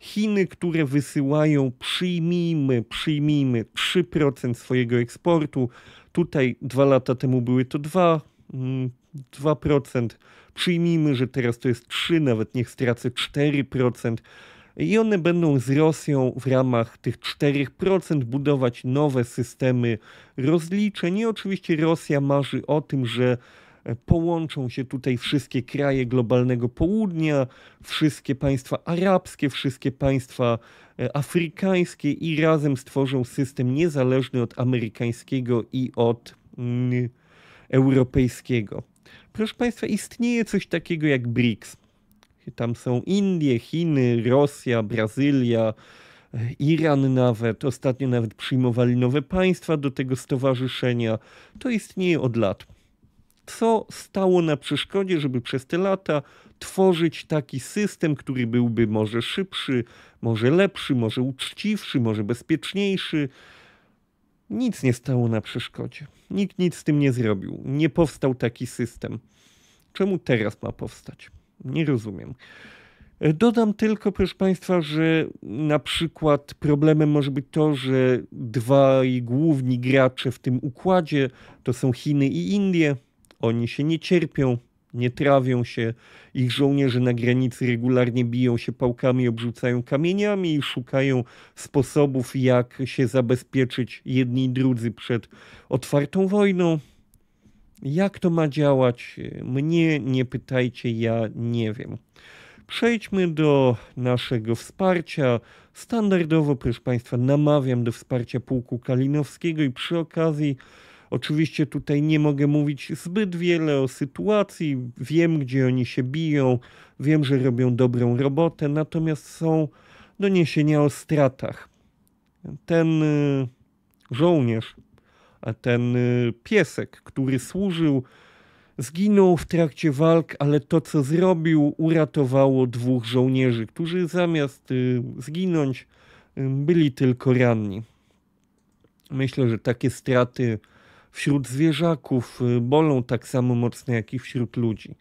Chiny, które wysyłają, przyjmijmy, przyjmijmy 3% swojego eksportu. Tutaj dwa lata temu były to 2, 2%. Mm, przyjmijmy, że teraz to jest 3, nawet niech stracę 4%. I one będą z Rosją w ramach tych 4% budować nowe systemy rozliczeń. I oczywiście Rosja marzy o tym, że E, połączą się tutaj wszystkie kraje globalnego południa, wszystkie państwa arabskie, wszystkie państwa e, afrykańskie i razem stworzą system niezależny od amerykańskiego i od mm, europejskiego. Proszę Państwa, istnieje coś takiego jak BRICS. Tam są Indie, Chiny, Rosja, Brazylia, e, Iran nawet. Ostatnio nawet przyjmowali nowe państwa do tego stowarzyszenia. To istnieje od lat co stało na przeszkodzie, żeby przez te lata tworzyć taki system, który byłby może szybszy, może lepszy, może uczciwszy, może bezpieczniejszy. Nic nie stało na przeszkodzie. Nikt nic z tym nie zrobił. Nie powstał taki system. Czemu teraz ma powstać? Nie rozumiem. Dodam tylko, proszę Państwa, że na przykład problemem może być to, że dwaj główni gracze w tym układzie to są Chiny i Indie. Oni się nie cierpią, nie trawią się. Ich żołnierze na granicy regularnie biją się pałkami, obrzucają kamieniami i szukają sposobów, jak się zabezpieczyć jedni i drudzy przed otwartą wojną. Jak to ma działać? Mnie nie pytajcie, ja nie wiem. Przejdźmy do naszego wsparcia. Standardowo, proszę Państwa, namawiam do wsparcia pułku kalinowskiego i przy okazji Oczywiście tutaj nie mogę mówić zbyt wiele o sytuacji, wiem gdzie oni się biją, wiem, że robią dobrą robotę, natomiast są doniesienia no o stratach. Ten y, żołnierz, a ten y, piesek, który służył, zginął w trakcie walk, ale to co zrobił uratowało dwóch żołnierzy, którzy zamiast y, zginąć byli tylko ranni. Myślę, że takie straty wśród zwierzaków y, bolą tak samo mocno jak i wśród ludzi.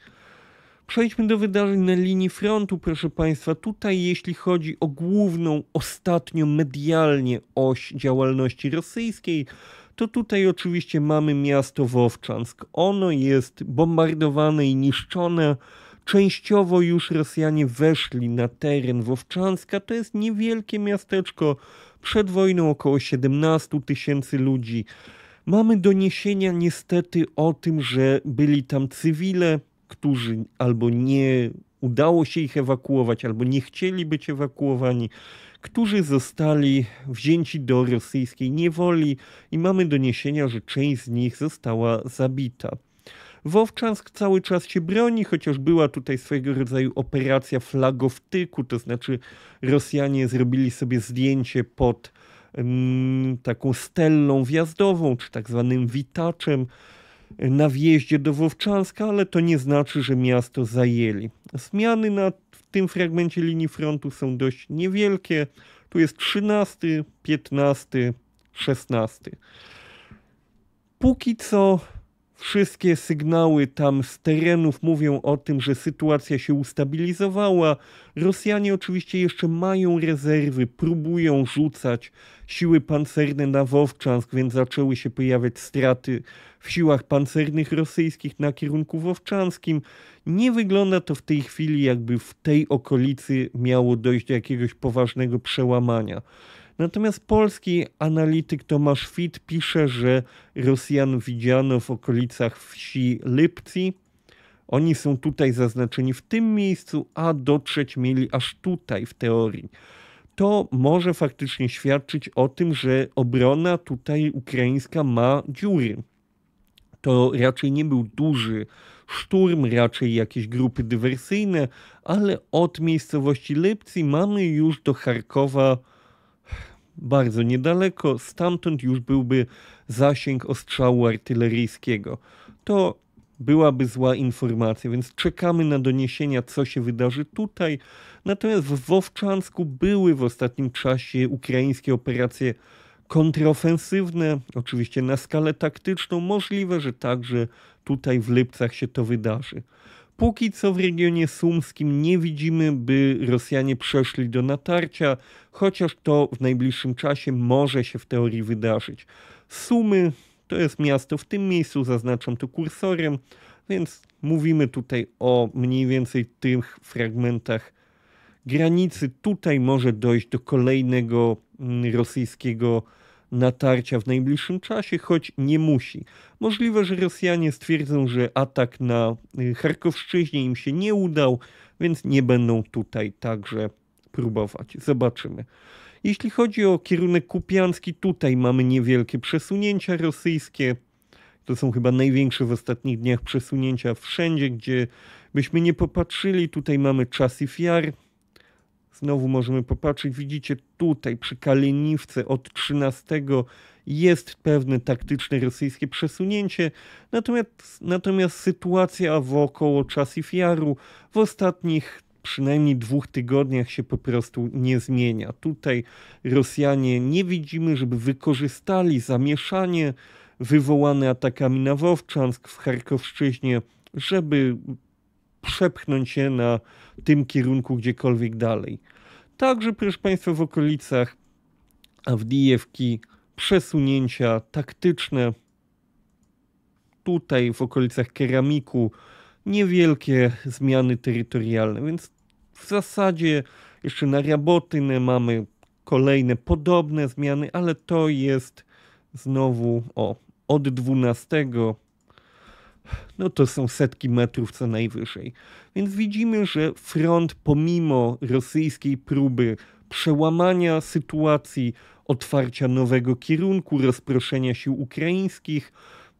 Przejdźmy do wydarzeń na linii frontu, proszę Państwa. Tutaj, jeśli chodzi o główną, ostatnio medialnie oś działalności rosyjskiej, to tutaj oczywiście mamy miasto Wowczansk. Ono jest bombardowane i niszczone. Częściowo już Rosjanie weszli na teren Wowczanska. To jest niewielkie miasteczko, przed wojną około 17 tysięcy ludzi. Mamy doniesienia niestety o tym, że byli tam cywile, którzy albo nie udało się ich ewakuować, albo nie chcieli być ewakuowani, którzy zostali wzięci do rosyjskiej niewoli i mamy doniesienia, że część z nich została zabita. Wowczansk cały czas się broni, chociaż była tutaj swojego rodzaju operacja flagowtyku, to znaczy Rosjanie zrobili sobie zdjęcie pod taką stellą wjazdową, czy tak zwanym witaczem na wjeździe do Wówczanska, ale to nie znaczy, że miasto zajęli. Zmiany na, w tym fragmencie linii frontu są dość niewielkie. Tu jest 13, 15, 16. Póki co Wszystkie sygnały tam z terenów mówią o tym, że sytuacja się ustabilizowała. Rosjanie oczywiście jeszcze mają rezerwy, próbują rzucać siły pancerne na Wowczansk, więc zaczęły się pojawiać straty w siłach pancernych rosyjskich na kierunku wowczanskim. Nie wygląda to w tej chwili, jakby w tej okolicy miało dojść do jakiegoś poważnego przełamania. Natomiast polski analityk Tomasz Fit pisze, że Rosjan widziano w okolicach wsi Lipci. Oni są tutaj zaznaczeni w tym miejscu, a dotrzeć mieli aż tutaj w teorii. To może faktycznie świadczyć o tym, że obrona tutaj ukraińska ma dziury. To raczej nie był duży szturm, raczej jakieś grupy dywersyjne, ale od miejscowości Lipcy mamy już do Charkowa bardzo niedaleko, stamtąd już byłby zasięg ostrzału artyleryjskiego. To byłaby zła informacja, więc czekamy na doniesienia, co się wydarzy tutaj. Natomiast w Wowczansku były w ostatnim czasie ukraińskie operacje kontrofensywne, oczywiście na skalę taktyczną. Możliwe, że także tutaj w Lipcach się to wydarzy. Póki co w regionie sumskim nie widzimy, by Rosjanie przeszli do natarcia, chociaż to w najbliższym czasie może się w teorii wydarzyć. Sumy to jest miasto w tym miejscu, zaznaczam to kursorem, więc mówimy tutaj o mniej więcej tych fragmentach granicy. Tutaj może dojść do kolejnego mm, rosyjskiego natarcia w najbliższym czasie, choć nie musi. Możliwe, że Rosjanie stwierdzą, że atak na y, Charkowszczyźnie im się nie udał, więc nie będą tutaj także próbować. Zobaczymy. Jeśli chodzi o kierunek kupiański, tutaj mamy niewielkie przesunięcia rosyjskie. To są chyba największe w ostatnich dniach przesunięcia wszędzie, gdzie byśmy nie popatrzyli. Tutaj mamy czas i fiar. Znowu możemy popatrzeć, widzicie tutaj przy Kaleniwce od 13 jest pewne taktyczne rosyjskie przesunięcie, natomiast, natomiast sytuacja wokoło jaru w ostatnich przynajmniej dwóch tygodniach się po prostu nie zmienia. Tutaj Rosjanie nie widzimy, żeby wykorzystali zamieszanie wywołane atakami na Wowczansk w Charkowszczyźnie, żeby przepchnąć się na tym kierunku gdziekolwiek dalej. Także, proszę Państwa, w okolicach Awdijewki przesunięcia taktyczne. Tutaj w okolicach Keramiku niewielkie zmiany terytorialne, więc w zasadzie jeszcze na Rabotynę mamy kolejne podobne zmiany, ale to jest znowu o, od 12 no to są setki metrów co najwyżej. Więc widzimy, że front pomimo rosyjskiej próby przełamania sytuacji, otwarcia nowego kierunku, rozproszenia sił ukraińskich,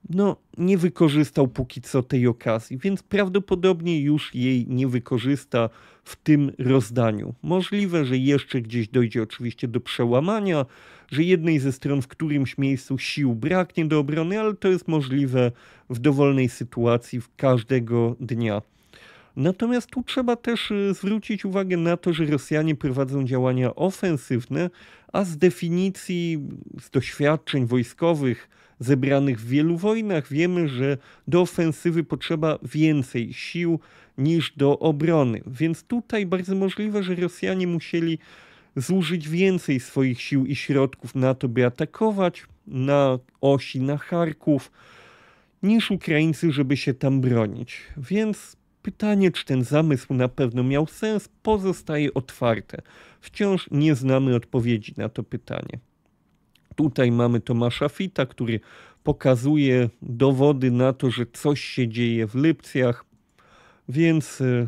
no, nie wykorzystał póki co tej okazji, więc prawdopodobnie już jej nie wykorzysta w tym rozdaniu. Możliwe, że jeszcze gdzieś dojdzie oczywiście do przełamania, że jednej ze stron w którymś miejscu sił braknie do obrony, ale to jest możliwe w dowolnej sytuacji, w każdego dnia. Natomiast tu trzeba też y, zwrócić uwagę na to, że Rosjanie prowadzą działania ofensywne, a z definicji, z doświadczeń wojskowych zebranych w wielu wojnach wiemy, że do ofensywy potrzeba więcej sił niż do obrony. Więc tutaj bardzo możliwe, że Rosjanie musieli zużyć więcej swoich sił i środków na to, by atakować na osi, na Charków, niż Ukraińcy, żeby się tam bronić. Więc pytanie, czy ten zamysł na pewno miał sens, pozostaje otwarte. Wciąż nie znamy odpowiedzi na to pytanie. Tutaj mamy Tomasza Fita, który pokazuje dowody na to, że coś się dzieje w Lipcjach, więc e,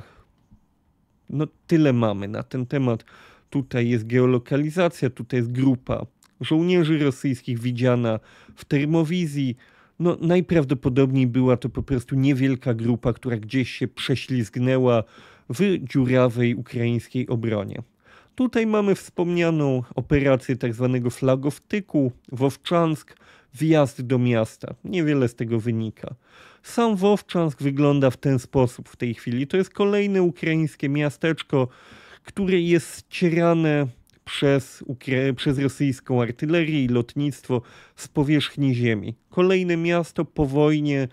no, tyle mamy na ten temat tutaj jest geolokalizacja, tutaj jest grupa żołnierzy rosyjskich widziana w termowizji. No, najprawdopodobniej była to po prostu niewielka grupa, która gdzieś się prześlizgnęła w dziurawej ukraińskiej obronie. Tutaj mamy wspomnianą operację tzw. Tak flagowtyku Wowczansk, wjazd do miasta. Niewiele z tego wynika. Sam Wowczansk wygląda w ten sposób w tej chwili. To jest kolejne ukraińskie miasteczko, które jest ścierane przez, przez rosyjską artylerię i lotnictwo z powierzchni ziemi. Kolejne miasto po wojnie,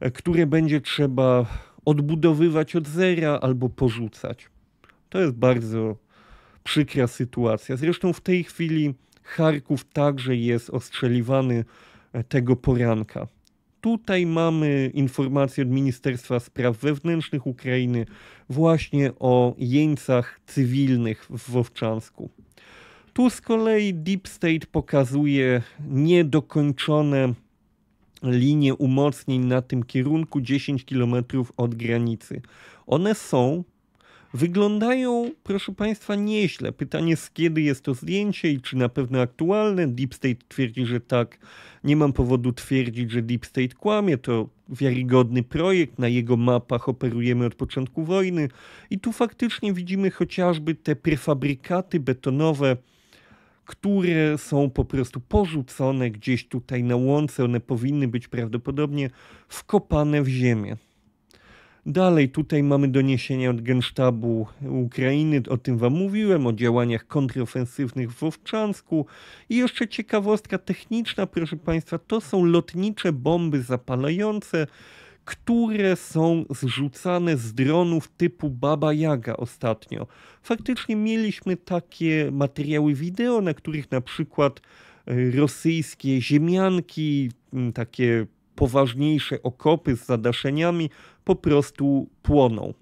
e, które będzie trzeba odbudowywać od zera albo porzucać. To jest bardzo przykra sytuacja. Zresztą w tej chwili Charków także jest ostrzeliwany e, tego poranka tutaj mamy informację od Ministerstwa Spraw Wewnętrznych Ukrainy właśnie o jeńcach cywilnych w Wowczansku. Tu z kolei Deep State pokazuje niedokończone linie umocnień na tym kierunku 10 km od granicy. One są, Wyglądają, proszę Państwa, nieźle. Pytanie z kiedy jest to zdjęcie i czy na pewno aktualne. Deep State twierdzi, że tak. Nie mam powodu twierdzić, że Deep State kłamie. To wiarygodny projekt, na jego mapach operujemy od początku wojny i tu faktycznie widzimy chociażby te prefabrykaty betonowe, które są po prostu porzucone gdzieś tutaj na łące. One powinny być prawdopodobnie wkopane w ziemię. Dalej tutaj mamy doniesienia od Gensztabu Ukrainy, o tym wam mówiłem, o działaniach kontrofensywnych w Owczansku. I jeszcze ciekawostka techniczna, proszę Państwa, to są lotnicze bomby zapalające, które są zrzucane z dronów typu Baba Jaga ostatnio. Faktycznie mieliśmy takie materiały wideo, na których na przykład e, rosyjskie ziemianki, takie poważniejsze okopy z zadaszeniami po prostu płoną.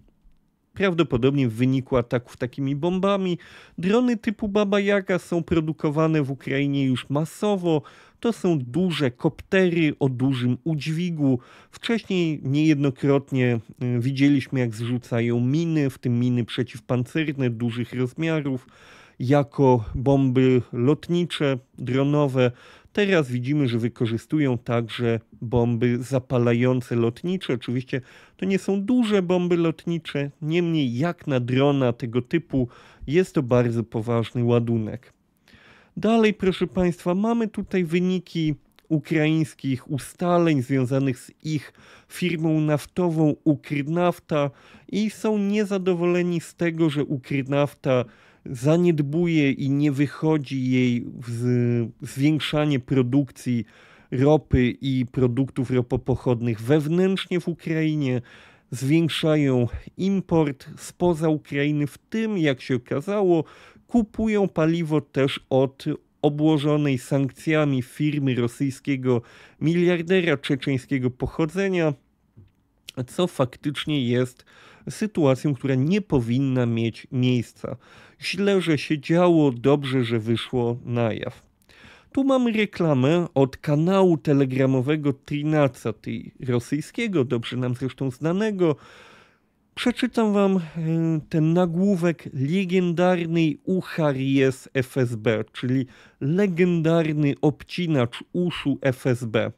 Prawdopodobnie tak w wyniku ataków takimi bombami drony typu Baba Jaga są produkowane w Ukrainie już masowo. To są duże koptery o dużym udźwigu. Wcześniej niejednokrotnie y, widzieliśmy, jak zrzucają miny, w tym miny przeciwpancerne dużych rozmiarów, jako bomby lotnicze, dronowe. Teraz widzimy, że wykorzystują także bomby zapalające lotnicze. Oczywiście to nie są duże bomby lotnicze, niemniej jak na drona tego typu jest to bardzo poważny ładunek. Dalej, proszę Państwa, mamy tutaj wyniki ukraińskich ustaleń związanych z ich firmą naftową Ukrynafta i są niezadowoleni z tego, że Ukrynafta zaniedbuje i nie wychodzi jej w zwiększanie produkcji ropy i produktów ropopochodnych wewnętrznie w Ukrainie, zwiększają import spoza Ukrainy, w tym, jak się okazało, kupują paliwo też od obłożonej sankcjami firmy rosyjskiego miliardera czeczeńskiego pochodzenia, co faktycznie jest sytuacją, która nie powinna mieć miejsca. Źle, że się działo, dobrze, że wyszło na jaw. Tu mamy reklamę od kanału telegramowego Trinaca, tej rosyjskiego, dobrze nam zresztą znanego. Przeczytam wam e, ten nagłówek legendarnej UHRS FSB, czyli legendarny obcinacz uszu FSB.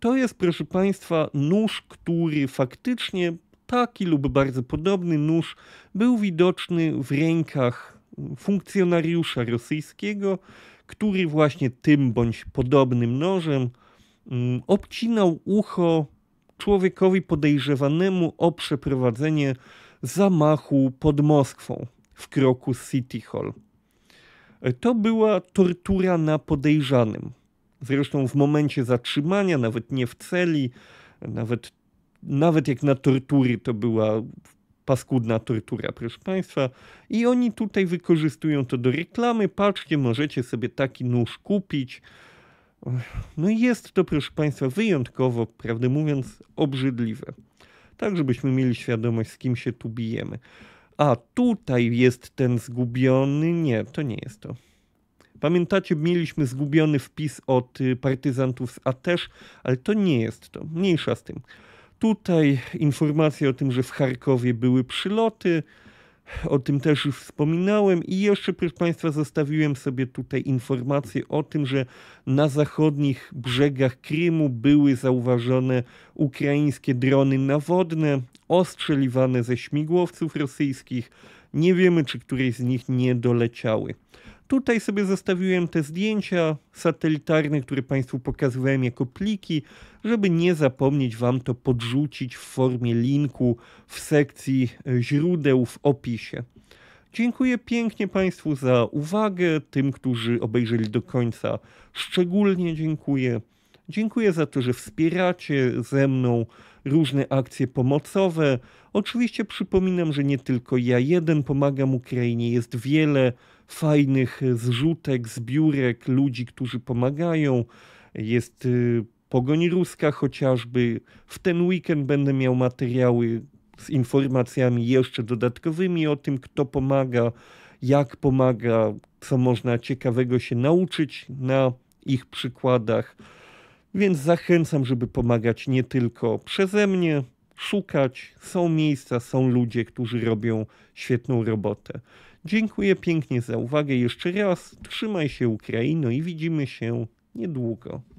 To jest, proszę Państwa, nóż, który faktycznie taki lub bardzo podobny nóż był widoczny w rękach funkcjonariusza rosyjskiego, który właśnie tym bądź podobnym nożem mm, obcinał ucho człowiekowi podejrzewanemu o przeprowadzenie zamachu pod Moskwą w kroku City Hall. E, to była tortura na podejrzanym. Zresztą w momencie zatrzymania, nawet nie w celi, nawet, nawet jak na tortury, to była paskudna tortura, proszę Państwa. I oni tutaj wykorzystują to do reklamy. Patrzcie, możecie sobie taki nóż kupić. No i jest to, proszę Państwa, wyjątkowo, prawdę mówiąc, obrzydliwe. Tak, żebyśmy mieli świadomość, z kim się tu bijemy. A tutaj jest ten zgubiony. Nie, to nie jest to. Pamiętacie, mieliśmy zgubiony wpis od y, partyzantów z też, ale to nie jest to. Mniejsza z tym. Tutaj informacje o tym, że w Charkowie były przyloty, o tym też już wspominałem i jeszcze, proszę Państwa, zostawiłem sobie tutaj informację o tym, że na zachodnich brzegach Krymu były zauważone ukraińskie drony nawodne, ostrzeliwane ze śmigłowców rosyjskich. Nie wiemy, czy któreś z nich nie doleciały. Tutaj sobie zostawiłem te zdjęcia satelitarne, które Państwu pokazywałem jako pliki, żeby nie zapomnieć Wam to podrzucić w formie linku w sekcji e, źródeł w opisie. Dziękuję pięknie Państwu za uwagę, tym, którzy obejrzeli do końca szczególnie dziękuję. Dziękuję za to, że wspieracie ze mną różne akcje pomocowe. Oczywiście przypominam, że nie tylko ja jeden pomagam Ukrainie, jest wiele fajnych zrzutek, zbiórek, ludzi, którzy pomagają. Jest y, Pogoń Ruska chociażby. W ten weekend będę miał materiały z informacjami jeszcze dodatkowymi o tym, kto pomaga, jak pomaga, co można ciekawego się nauczyć na ich przykładach. Więc zachęcam, żeby pomagać nie tylko przeze mnie, szukać. Są miejsca, są ludzie, którzy robią świetną robotę. Dziękuję pięknie za uwagę jeszcze raz. Trzymaj się Ukraino i widzimy się niedługo.